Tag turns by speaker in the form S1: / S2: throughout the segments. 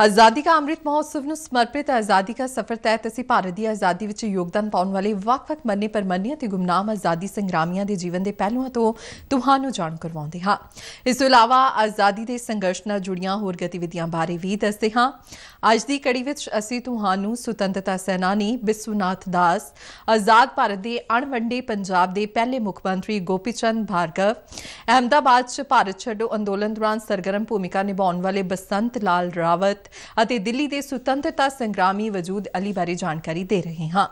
S1: ਆਜ਼ਾਦੀ ਦਾ ਅੰਮ੍ਰਿਤ ਮਹੋਤਸਵ ਨੂੰ ਸਮਰਪਿਤ ਆਜ਼ਾਦੀ ਦਾ ਸਫ਼ਰ ਤਹਿਤ ਅਸੀਂ ਭਾਰਤ ਦੀ ਆਜ਼ਾਦੀ ਵਿੱਚ ਯੋਗਦਾਨ ਪਾਉਣ ਵਾਲੇ ਵੱਖ-ਵੱਖ ਮੰਨੇ ਪਰਮੰਨੀਆਂ ਤੇ ਗੁਮਨਾਮ ਆਜ਼ਾਦੀ ਸੰਗਰਾਮੀਆਂ ਦੇ ਜੀਵਨ ਦੇ ਪਹਿਲੂਆਂ ਤੋਂ ਤੁਹਾਨੂੰ ਜਾਣ ਕਰਵਾਉਂਦੇ ਹਾਂ ਇਸ ਤੋਂ ਇਲਾਵਾ ਆਜ਼ਾਦੀ ਦੇ ਸੰਘਰਸ਼ ਨਾਲ ਜੁੜੀਆਂ ਹੋਰ ਗਤੀਵਿਧੀਆਂ ਬਾਰੇ ਵੀ ਦੱਸਦੇ ਹਾਂ ਅੱਜ ਦੀ ਕੜੀ ਵਿੱਚ ਅਸੀਂ ਤੁਹਾਨੂੰ ਸੁਤੰਤਰਤਾ ਸੈਨਾਨੀ ਬਿਸਵਨਾਥ ਦਾਸ ਆਜ਼ਾਦ ਭਾਰਤ ਦੇ ਅਣਵੰਡੇ ਪੰਜਾਬ ਦੇ ਪਹਿਲੇ ਮੁੱਖ ਮੰਤਰੀ ਗੋਪੀਚੰਦ ਭਾਰਗਵ ਅਹਮਦਾਬਾਦ 'ਚ ਭਾਰਤ ਛੱਡੋ ਅੰਦੋਲਨ ਦੌਰਾਨ ਸਰਗਰਮ ਭੂਮਿਕਾ ਨਿਭਾਉਣ ਵਾਲੇ ਬਸੰਤ ਲਾਲ ਰਾਵਤ ਅਤੇ ਦਿੱਲੀ ਦੇ ਸੁਤੰਤਰਤਾ ਸੰਗਰਾਮੀ ਵਜੂਦ ਅਲੀ ਬਾਰੇ ਜਾਣਕਾਰੀ ਦੇ ਰਹੇ ਹਾਂ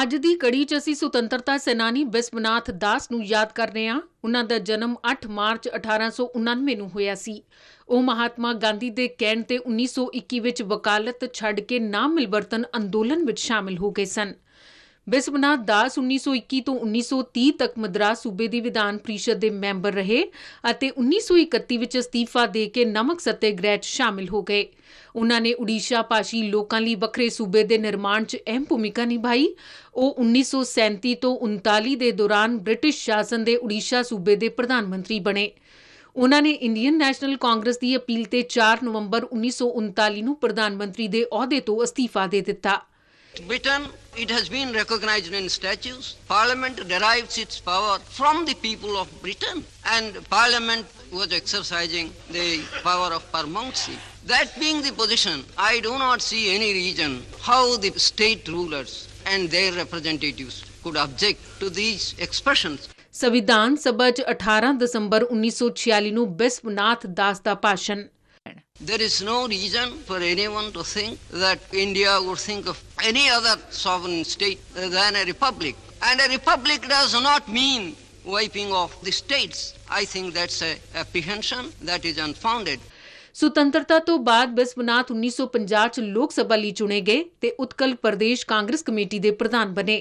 S2: ਅੱਜ ਦੀ ਕੜੀ 'ਚ ਅਸੀਂ ਸੁਤੰਤਰਤਾ ਸੈਨਾਨੀ ਵਿਸਵਨਾਥ ਦਾਸ ਨੂੰ ਯਾਦ ਕਰ ਰਹੇ ਹਾਂ ਉਹਨਾਂ ਦਾ ਜਨਮ 8 ਮਾਰਚ 1899 ਨੂੰ ਹੋਇਆ ਸੀ ਉਹ ਮਹਾਤਮਾ ਗਾਂਧੀ ਦੇ ਕਹਿਣ ਤੇ 1921 ਵਿੱਚ ਵਕਾਲਤ ਛੱਡ ਕੇ ਨਾਮ ਮਿਲਵਰਤਨ ਅੰਦੋਲਨ ਵਿੱਚ ਸ਼ਾਮਿਲ ਹੋ ਗਏ ਸਨ ਬਿਸਵਨਾਥ ਦਾਸ 1921 ਤੋਂ 1930 ਤੱਕ ਮਦਰਾਸ ਸੂਬੇ ਦੀ ਵਿਧਾਨ ਪ੍ਰੀਸ਼ਦ ਦੇ ਮੈਂਬਰ ਰਹੇ ਅਤੇ 1931 ਵਿੱਚ ਅਸਤੀਫਾ ਦੇ ਕੇ ਨਮਕ ਸਤਿਆਗ੍ਰਹਿ 'ਚ ਸ਼ਾਮਿਲ ਹੋ ਗਏ। ਉਹਨਾਂ ਨੇ ਉੜੀਸ਼ਾ ਭਾਸ਼ੀ ਲੋਕਾਂ ਲਈ ਵੱਖਰੇ ਸੂਬੇ ਦੇ ਨਿਰਮਾਣ 'ਚ ਅਹਿਮ ਭੂਮਿਕਾ ਨਿਭਾਈ। ਉਹ 1937 ਤੋਂ 39 ਦੇ ਦੌਰਾਨ ਬ੍ਰਿਟਿਸ਼ ਸ਼ਾਸਨ ਦੇ ਉੜੀਸ਼ਾ ਸੂਬੇ ਦੇ ਪ੍ਰਧਾਨ ਮੰਤਰੀ ਬਣੇ। ਉਹਨਾਂ ਨੇ ਇੰਡੀਅਨ ਨੈਸ਼ਨਲ ਕਾਂਗਰਸ ਦੀ ਅਪੀਲ ਤੇ 4 ਨਵੰਬਰ 1939 ਨੂੰ ਪ੍ਰਧਾਨ ਮੰਤਰੀ ਦੇ ਅਹੁਦੇ ਤੋਂ ਅਸਤੀਫਾ ਦੇ ਦਿੱਤਾ।
S3: Britain, it has been recognized in statutes. Parliament derives its power from the people of Britain, and Parliament was exercising the power of paramountcy. That being the position, I do not see any reason how the state rulers and their representatives could object to these expressions.
S2: ਸੰਵਿਧਾਨ ਸਭਾ 'ਚ 18 ਦਸੰਬਰ 1946 ਨੂੰ ਬਿਸਵਨਾਥ ਦਾਸ ਦਾ ਭਾਸ਼ਣ
S3: There is no reason for anyone to think that India would think of any other sovereign state than a republic. And a republic does not mean wiping off the states. I think that's a apprehension that is unfounded.
S2: ਸੁਤੰਤਰਤਾ ਤੋਂ ਬਾਅਦ ਬਿਸਵਨਾਥ 1950 ਚ ਲੋਕ ਸਭਾ ਲਈ ਚੁਣੇ ਗਏ ਤੇ Utkal Pradesh Congress committee ਦੇ ਪ੍ਰਧਾਨ ਬਣੇ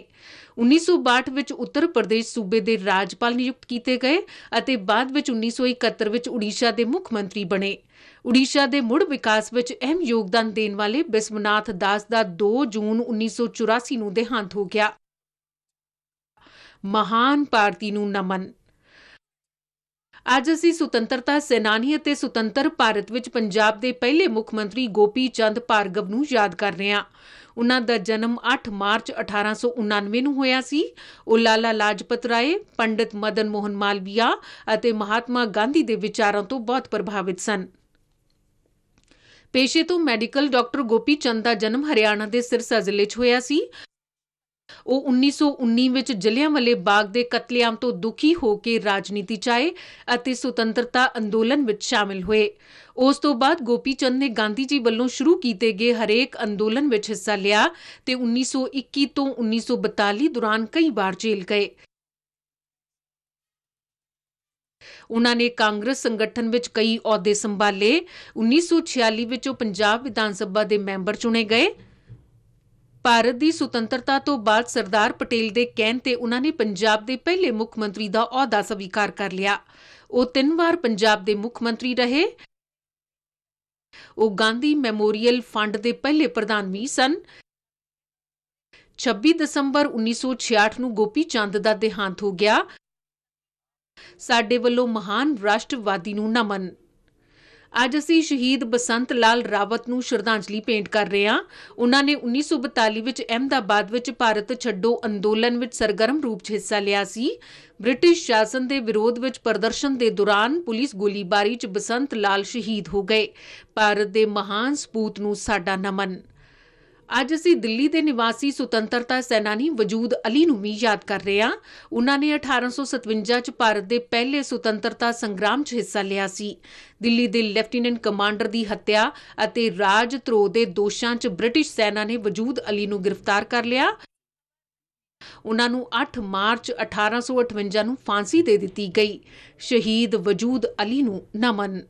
S2: 1962 ਵਿੱਚ ਉੱਤਰ ਪ੍ਰਦੇਸ਼ ਸੂਬੇ ਦੇ ਰਾਜਪਾਲ ਨਿਯੁਕਤ ਕੀਤੇ ਗਏ ਅਤੇ ਬਾਅਦ ਵਿੱਚ 1971 ਵਿੱਚ ਉੜੀਸਾ ਦੇ ਮੁੱਖ ਮੰਤਰੀ ਬਣੇ ਉੜੀਸਾ ਦੇ ਮੁੜ ਵਿਕਾਸ ਵਿੱਚ ਅਹਿਮ ਯੋਗਦਾਨ ਦੇਣ ਵਾਲੇ ਬਿਸਮਨਾਥ ਦਾਸ ਦਾ 2 ਜੂਨ 1984 ਨੂੰ ਦੇਹਾਂਤ ਹੋ ਗਿਆ ਮਹਾਨ ਭਾਰਤੀ ਨੂੰ ਨਮਨ ਅੱਜ ਅਸੀਂ ਸੁਤੰਤਰਤਾ ਸੈਨਾਨੀ ਅਤੇ ਸੁਤੰਤਰ ਭਾਰਤ ਵਿੱਚ ਪੰਜਾਬ ਦੇ ਪਹਿਲੇ ਮੁੱਖ ਮੰਤਰੀ ਗੋਪੀ ਚੰਦ ਭਾਰਗਵ ਨੂੰ ਯਾਦ ਕਰ ਰਹੇ ਹਾਂ ਉਹਨਾਂ ਦਾ ਜਨਮ 8 ਮਾਰਚ 1899 ਨੂੰ ਹੋਇਆ ਸੀ ਉਹ ਲਾਲਾ ਲਾਜਪਤ ਰਾਏ ਪੰਡਿਤ ਮਦਨ ਮੋਹਨ ਮਾਲਵੀਆ ਅਤੇ ਮਹਾਤਮਾ ਗਾਂਧੀ ਦੇ ਵਿਚਾਰਾਂ ਤੋਂ ਬਹੁਤ ਪ੍ਰਭਾਵਿਤ ਸਨ ਪੇਸ਼ੇ ਤੋਂ ਮੈਡੀਕਲ ਡਾਕਟਰ ਗੋਪੀ ਚੰਦ ਦਾ ਜਨਮ ਹਰਿਆਣਾ ਦੇ ਸਿਰਸਾ ਜ਼ਿਲ੍ਹੇ 'ਚ ਹੋਇਆ ਸੀ ਉਹ 1919 ਵਿੱਚ ਜਲਿਆਂਵਾਲੇ ਬਾਗ ਦੇ ਕਤਲੇਆਮ ਤੋਂ ਦੁਖੀ ਹੋ ਕੇ ਰਾਜਨੀਤੀ 'ਚ ਆਏ ਅਤੇ ਸੁਤੰਤਰਤਾ ਅੰਦੋਲਨ ਵਿੱਚ ਸ਼ਾਮਿਲ ਹੋਏ ਉਸ ਤੋਂ ਬਾਅਦ ਗੋਪੀ ਚੰਦ ਨੇ ਗਾਂਧੀ ਜੀ ਵੱਲੋਂ ਸ਼ੁਰੂ ਕੀਤੇ ਗਏ ਹਰੇਕ ਅੰਦੋਲਨ ਵਿੱਚ ਹਿੱਸਾ ਲਿਆ ਤੇ 1921 ਤੋਂ 1942 ਦੌਰਾਨ ਕਈ ਵਾਰ ਜੇਲ੍ਹ ਗਏ ਉਹਨਾਂ ਨੇ ਕਾਂਗਰਸ ਸੰਗਠਨ ਵਿੱਚ ਕਈ ਅਹੁਦੇ ਸੰਭਾਲੇ 1946 ਵਿੱਚ ਉਹ ਪੰਜਾਬ ਵਿਧਾਨ ਸਭਾ ਦੇ ਮੈਂਬਰ ਚੁਣੇ ਗਏ ਭਾਰਤ ਦੀ ਸੁਤੰਤਰਤਾ ਤੋਂ ਬਾਅਦ ਸਰਦਾਰ ਪਟੇਲ ਦੇ ਕਹਿਣ ਤੇ ਉਹਨਾਂ ਨੇ ਪੰਜਾਬ ਦੇ ਪਹਿਲੇ ਮੁੱਖ ਮੰਤਰੀ ਦਾ ਅਹੁਦਾ ਸਵੀਕਾਰ ਕਰ ਲਿਆ ਉਹ ਤਿੰਨ ਵਾਰ ਪੰਜਾਬ ਦੇ ਮੁੱਖ ਮੰਤਰੀ ਰਹੇ ਉਹ ਗਾਂਧੀ ਮੈਮੋਰੀਅਲ ਫੰਡ ਦੇ ਪਹਿਲੇ ਪ੍ਰਧਾਨ ਵੀ ਸਨ 26 ਦਸੰਬਰ 1966 ਨੂੰ ਗੋਪੀ ਚੰਦ ਦਾ ਦੇਹਾਂਤ ਹੋ ਗਿਆ ਸਾਡੇ ਵੱਲੋਂ ਮਹਾਨ ਰਾਸ਼ਟਰਵਾਦੀ ਨੂੰ ਨਮਨ ਅੱਜ ਅਸੀਂ ਸ਼ਹੀਦ ਬਸੰਤ ਲਾਲ ਰਾਵਤ ਨੂੰ ਸ਼ਰਧਾਂਜਲੀ ਪੇਂਟ ਕਰ ਰਹੇ ਹਾਂ ਉਹਨਾਂ ਨੇ 1942 ਵਿੱਚ ਅਹਿਮਦਾਬਾਦ ਵਿੱਚ ਭਾਰਤ ਛੱਡੋ ਅੰਦੋਲਨ ਵਿੱਚ ਸਰਗਰਮ ਰੂਪ 'ਚ ਹਿੱਸਾ ਲਿਆ ਸੀ ਬ੍ਰਿਟਿਸ਼ ਸ਼ਾਸਨ ਦੇ ਵਿਰੋਧ ਵਿੱਚ ਪ੍ਰਦਰਸ਼ਨ ਦੇ ਦੌਰਾਨ ਪੁਲਿਸ ਗੋਲੀਬਾਰੀ 'ਚ ਬਸੰਤ ਲਾਲ ਸ਼ਹੀਦ ਹੋ ਗਏ ਭਾਰਤ ਦੇ ਮਹਾਨ ਸਪੂਤ ਨੂੰ ਸਾਡਾ ਨਮਨ ਅੱਜ ਅਸੀਂ ਦਿੱਲੀ ਦੇ ਨਿਵਾਸੀ ਸੁਤੰਤਰਤਾ ਸੈਨਾਨੀ ਵਜੂਦ ਅਲੀ ਨੂੰ ਵੀ ਯਾਦ ਕਰ ਰਹੇ ਹਾਂ ਉਹਨਾਂ ਨੇ 1857 ਚ ਭਾਰਤ ਦੇ ਪਹਿਲੇ ਸੁਤੰਤਰਤਾ ਸੰਗਰਾਮ 'ਚ ਹਿੱਸਾ ਲਿਆ ਸੀ ਦਿੱਲੀ ਦੇ ਲੈਫਟੀਨੈਂਟ ਕਮਾਂਡਰ ਦੀ ਹੱਤਿਆ ਅਤੇ ਰਾਜ ਧਰੋਹ ਦੇ ਦੋਸ਼ਾਂ 'ਚ ਬ੍ਰਿਟਿਸ਼ ਸੈਨਾ ਨੇ ਵਜੂਦ ਅਲੀ ਨੂੰ ਗ੍ਰਿਫਤਾਰ ਕਰ ਲਿਆ ਉਹਨਾਂ ਨੂੰ 8 ਮਾਰਚ 1858 ਨੂੰ ਫਾਂਸੀ ਦੇ ਦਿੱਤੀ ਗਈ ਸ਼ਹੀਦ ਵਜੂਦ ਅਲੀ ਨੂੰ ਨਮਨ